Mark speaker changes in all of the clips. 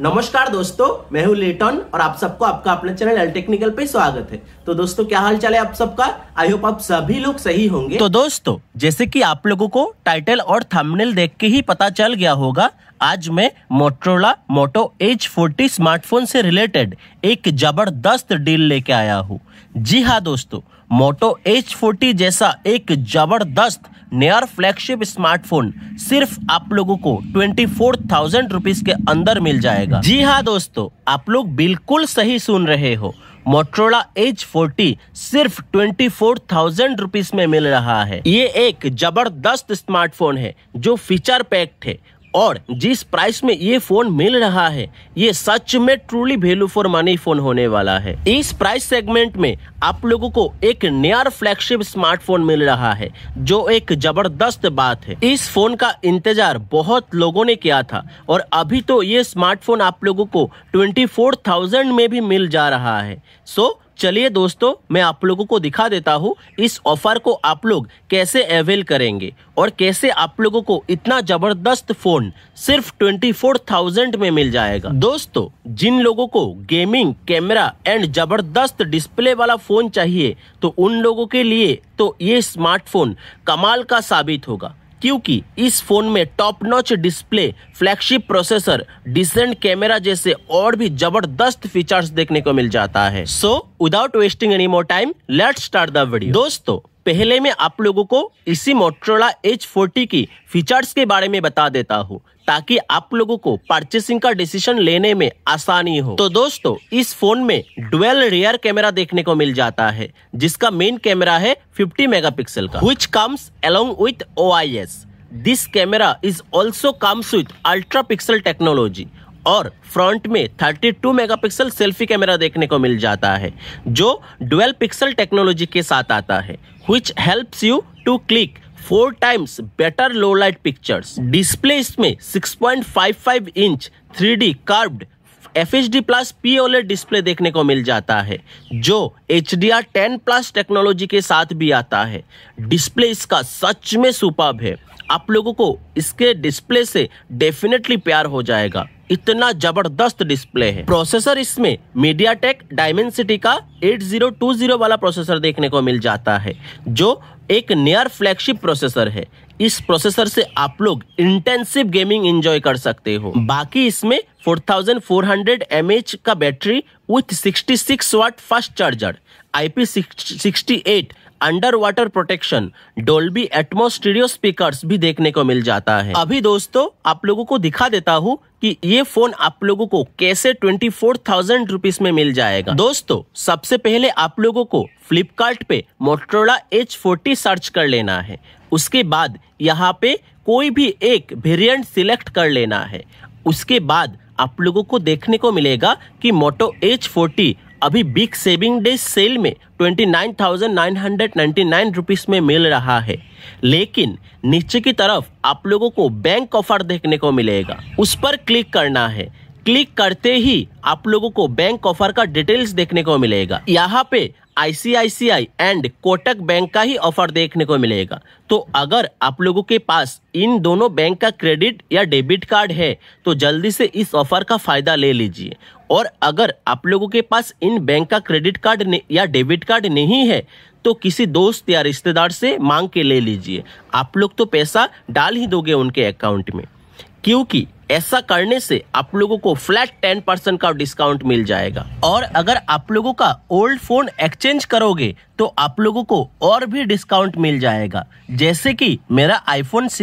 Speaker 1: नमस्कार दोस्तों मैं हूं लेटन और आप सबको आपका अपने चैनल एल टेक्निकल पे स्वागत है तो दोस्तों क्या हाल चाल है आप सबका आई होप आप सभी लोग सही होंगे तो दोस्तों जैसे कि आप लोगों को टाइटल और थंबनेल देख के ही पता चल गया होगा आज मैं Motorola Moto H forty smartphone से रिलेटेड एक जबरदस्त डील लेके आया हूँ जी हाँ दोस्तों मोटो एच फोर्टी जैसा एक जबरदस्त नया फ्लैगशिप स्मार्टफोन सिर्फ आप लोगों को ट्वेंटी फोर थाउजेंड रुपीज के अंदर मिल जाएगा जी हाँ दोस्तों आप लोग बिल्कुल सही सुन रहे हो मोटरोला एच फोर्टी सिर्फ ट्वेंटी फोर थाउजेंड रुपीज में मिल रहा है ये एक जबरदस्त स्मार्टफोन है जो फीचर पैक्ड है और जिस प्राइस में ये फोन मिल रहा है ये सच में truly value for money phone होने वाला है इस प्राइस सेगमेंट में आप लोगों को एक नया फ्लैगशिप स्मार्टफोन मिल रहा है जो एक जबरदस्त बात है इस फोन का इंतजार बहुत लोगों ने किया था और अभी तो ये स्मार्टफोन आप लोगों को ट्वेंटी में भी मिल जा रहा है सो चलिए दोस्तों मैं आप लोगों को दिखा देता हूँ इस ऑफर को आप लोग कैसे अवेल करेंगे और कैसे आप लोगों को इतना जबरदस्त फोन सिर्फ ट्वेंटी फोर थाउजेंड में मिल जाएगा दोस्तों जिन लोगों को गेमिंग कैमरा एंड जबरदस्त डिस्प्ले वाला फोन चाहिए तो उन लोगों के लिए तो ये स्मार्टफोन कमाल का साबित होगा क्योंकि इस फोन में top notch display flagship processor decent camera जैसे और भी जबरदस्त फीचर्स देखने को मिल जाता है so without wasting any more time let's start the video दोस्तों पहले मैं आप लोगों को इसी मोट्रोला एच फोर्टी की फीचर्स के बारे में बता देता हूँ ताकि आप लोगों को परचेसिंग का डिसीजन लेने में आसानी हो तो दोस्तों इस फोन में डुअल रियर कैमरा देखने को मिल जाता है जिसका मेन कैमरा है 50 मेगापिक्सल का which comes along with O I S this camera is also comes with ultra pixel technology और फ्रंट में 32 मेगापिक्सल सेल्फी कैमरा देखने को मिल जाता है जो डुअल पिक्सल टेक्नोलॉजी के साथ आता है which helps you to click four times better low light pictures display इसमें 6.55 inch 3D curved F H D plus P OLED display देखने को मिल जाता है जो H D R ten plus technology के साथ भी आता है डिस्प्ले इसका सच में सुपाब है आप लोगों को इसके डिस्प्ले से डेफिनेटली प्यार हो जाएगा इतना जबरदस्त डिस्प्ले है प्रोसेसर इसमें मीडिया टेक डायमेंसिटी का 8020 वाला प्रोसेसर देखने को मिल जाता है जो एक नियर फ्लैगशिप प्रोसेसर है इस प्रोसेसर से आप लोग इंटेंसिव गेमिंग एंजॉय कर सकते हो बाकी इसमें 4400 mAh का battery with 66 watt fast charger IP68 under water protection Dolby Atmos speaker भी देखने को मिल जाता है अभी दोस्तों आप लोगों को दिखा देता हूँ कि ये फोन आप लोगों को कैसे ट्वेंटी फोर थाउजेंड रुपीज में मिल जाएगा दोस्तों सबसे पहले आप लोगों को फ्लिपकार्ट पे मोटरोला एच फोर्टी सर्च कर लेना है उसके बाद यहाँ पे कोई भी एक वेरिएंट सिलेक्ट कर लेना है उसके बाद आप लोगों को देखने को मिलेगा कि मोटो एच फोर्टी अभी बिग सेविंग डे सेल में 29,999 रुपीस में मिल रहा है लेकिन नीचे की तरफ आप लोगों को बैंक ऑफर देखने को मिलेगा उस पर क्लिक करना है क्लिक करते ही आप लोगों को बैंक ऑफर का डिटेल्स देखने को मिलेगा यहाँ पे आईसीआईसीआई एंड कोटक बैंक का ही ऑफर देखने को मिलेगा तो अगर आप लोगों के पास इन दोनों बैंक का क्रेडिट या डेबिट कार्ड है तो जल्दी से इस ऑफर का फायदा ले लीजिए और अगर आप लोगों के पास इन बैंक का क्रेडिट कार्ड या डेबिट कार्ड नहीं है तो किसी दोस्त या रिश्तेदार से मांग के ले लीजिए आप लोग तो पैसा डाल ही दोगे उनके अकाउंट में क्योंकि ऐसा करने से आप लोगों को फ्लैट टेन परसेंट का डिस्काउंट मिल जाएगा और अगर आप लोगों का ओल्ड फोन एक्सचेंज करोगे तो आप लोगों को और भी डिस्काउंट मिल जाएगा जैसे कि मेरा आईफोन एस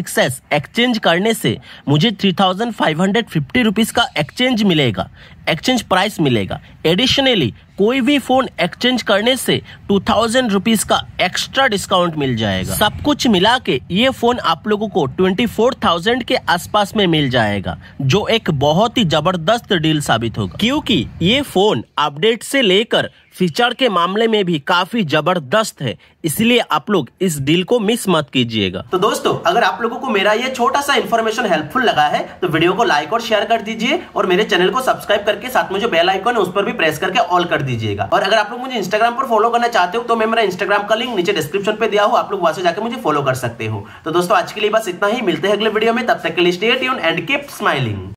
Speaker 1: एक्सचेंज करने से मुझे three thousand five hundred fifty rupees का एक्सचेंज मिलेगा एक्सचेंज प्राइस मिलेगा एडिशनली कोई भी फोन एक्सचेंज करने से टू थाउजेंड रुपीज का एक्स्ट्रा डिस्काउंट मिल जाएगा सब कुछ मिला के ये फोन आप लोगों को ट्वेंटी फोर थाउजेंड के आसपास में मिल जाएगा जो एक बहुत ही जबरदस्त डील साबित होगा क्योंकि ये फोन अपडेट से लेकर फीचर के मामले में भी काफी जबरदस्त है इसलिए आप लोग इस डील को मिस मत कीजिएगा तो दोस्तों अगर आप लोगों को मेरा ये छोटा सा इन्फॉर्मेशन हेल्पफुल लगा है तो वीडियो को लाइक और शेयर कर दीजिए और मेरे चैनल को सब्सक्राइब करके साथ में जो बेल आइकन है उस पर भी प्रेस करके ऑल कर दीजिएगा और अगर आप लोग मुझे इंस्टाग्राम पर फॉलो करना चाहते हो तो मैं मेरा इंस्टाग्राम का लिंक नीचे डिस्क्रिप्शन पे दिया हूँ आप लोग वहां से जाकर मुझे फॉलो कर सकते हो तो दोस्तों आज के लिए बस इतना ही मिलते हैं अगले वीडियो में तब तक के लिए स्टेट एंड कीप स्माइलिंग